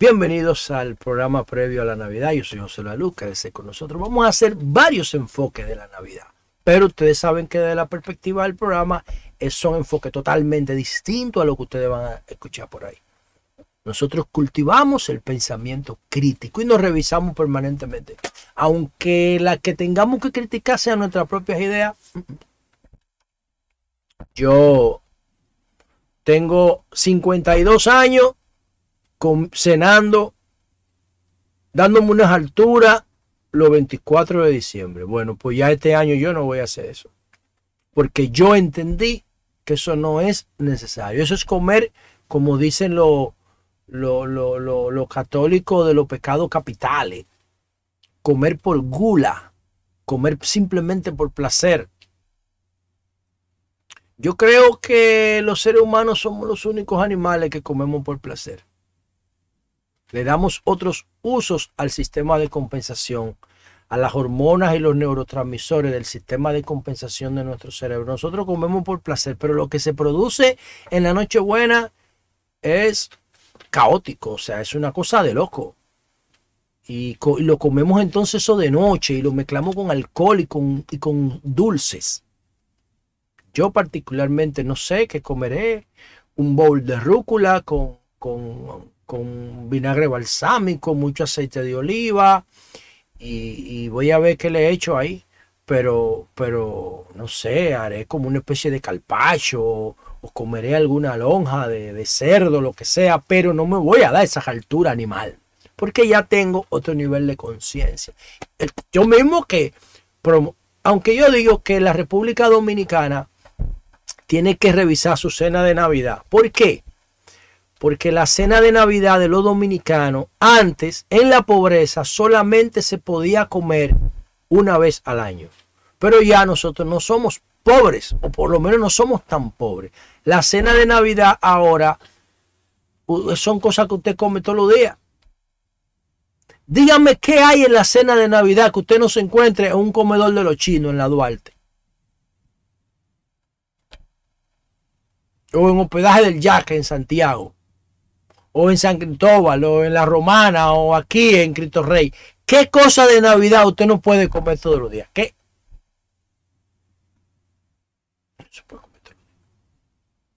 Bienvenidos al programa previo a la Navidad. Yo soy José La Luz, quédese con nosotros. Vamos a hacer varios enfoques de la Navidad, pero ustedes saben que desde la perspectiva del programa son enfoques totalmente distintos a lo que ustedes van a escuchar por ahí. Nosotros cultivamos el pensamiento crítico y nos revisamos permanentemente. Aunque la que tengamos que criticar sean nuestras propias ideas, yo tengo 52 años cenando, dándome unas alturas los 24 de diciembre. Bueno, pues ya este año yo no voy a hacer eso. Porque yo entendí que eso no es necesario. Eso es comer, como dicen los lo, católicos, de los pecados capitales. Comer por gula, comer simplemente por placer. Yo creo que los seres humanos somos los únicos animales que comemos por placer. Le damos otros usos al sistema de compensación, a las hormonas y los neurotransmisores del sistema de compensación de nuestro cerebro. Nosotros comemos por placer, pero lo que se produce en la noche buena es caótico, o sea, es una cosa de loco. Y, lo comemos entonces eso de noche y lo mezclamos con alcohol y con, y con dulces. Yo particularmente no sé qué comeré, un bowl de rúcula con con vinagre balsámico, mucho aceite de oliva y, voy a ver qué le he hecho ahí. Pero, pero, no sé, haré como una especie de calpacho o, comeré alguna lonja de, de, cerdo, lo que sea, pero no me voy a dar esa altura animal, porque ya tengo otro nivel de conciencia. Yo mismo que, aunque yo digo que la República Dominicana tiene que revisar su cena de Navidad, ¿por qué? Porque la cena de Navidad de los dominicanos, antes en la pobreza, solamente se podía comer una vez al año. Pero ya nosotros no somos pobres, o por lo menos no somos tan pobres. La cena de Navidad ahora son cosas que usted come todos los días. Dígame qué hay en la cena de Navidad que usted no se encuentre en un comedor de los chinos en la Duarte. O en hospedaje del Yaque en Santiago o en San Cristóbal, o en La Romana, o aquí en Cristo Rey. ¿Qué cosa de Navidad usted no puede comer todos los días? ¿Qué? se puede comer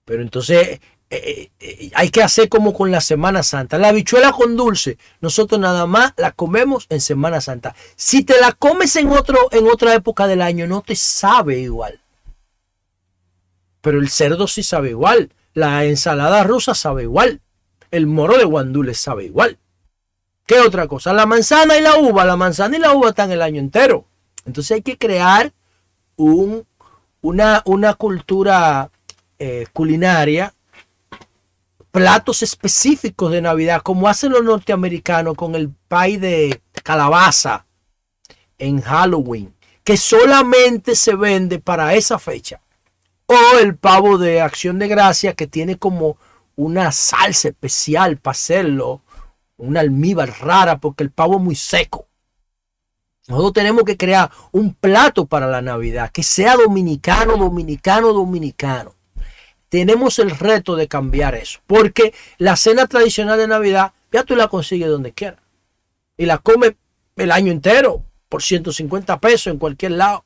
Pero entonces eh, eh, eh, hay que hacer como con la Semana Santa. La habichuela con dulce, nosotros nada más la comemos en Semana Santa. Si te la comes en, otro, en otra época del año, no te sabe igual. Pero el cerdo sí sabe igual. La ensalada rusa sabe igual el moro de Guandú sabe igual. ¿Qué otra cosa? La manzana y la uva. La manzana y la uva están el año entero. Entonces hay que crear un, una, una, cultura eh, culinaria, platos específicos de Navidad, como hacen los norteamericanos con el pie de calabaza en Halloween, que solamente se vende para esa fecha. O el pavo de acción de gracia que tiene como una salsa especial para hacerlo, una almíbar rara porque el pavo es muy seco. Nosotros tenemos que crear un plato para la Navidad que sea dominicano, dominicano, dominicano. Tenemos el reto de cambiar eso, porque la cena tradicional de Navidad ya tú la consigues donde quieras y la comes el año entero por 150 pesos en cualquier lado.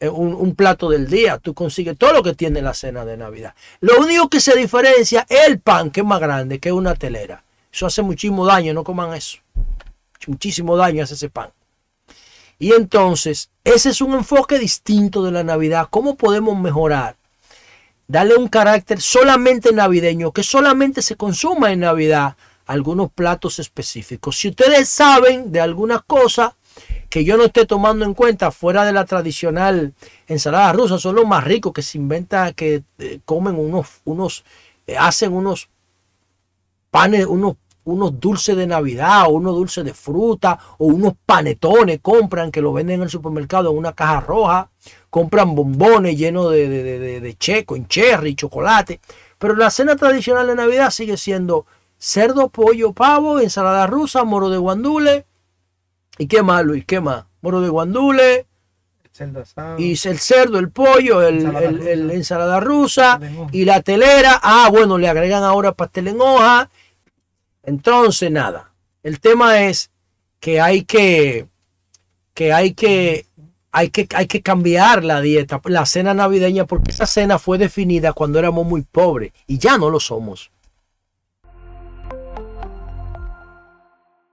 Eh, un, plato del día, tú consigues todo lo que tiene la cena de Navidad. Lo único que se diferencia es el pan, que es más grande, que es una telera. Eso hace muchísimo daño, no coman eso. Muchísimo daño hace ese pan. Y entonces, ese es un enfoque distinto de la Navidad. ¿Cómo podemos mejorar? Darle un carácter solamente navideño, que solamente se consuma en Navidad algunos platos específicos. Si ustedes saben de alguna cosa, que yo no esté tomando en cuenta fuera de la tradicional ensalada rusa son los más ricos que se inventa, que eh, comen unos, unos, eh, hacen unos panes, unos unos dulces de Navidad o unos dulces de fruta o unos panetones compran que lo venden en el supermercado en una caja roja, compran bombones llenos de, de, de, de y cherry, chocolate. Pero la cena tradicional de Navidad sigue siendo cerdo, pollo, pavo, ensalada rusa, moro de guandule, ¿Y qué más, Luis? ¿Qué más? Moro de guandule. Y el cerdo, el pollo, el, ensalada, rusa. y la telera. Ah, bueno, le agregan ahora pastel en hoja. Entonces, nada. El tema es que hay que, que hay que, hay que, hay que cambiar la dieta, la cena navideña, porque esa cena fue definida cuando éramos muy pobres y ya no lo somos.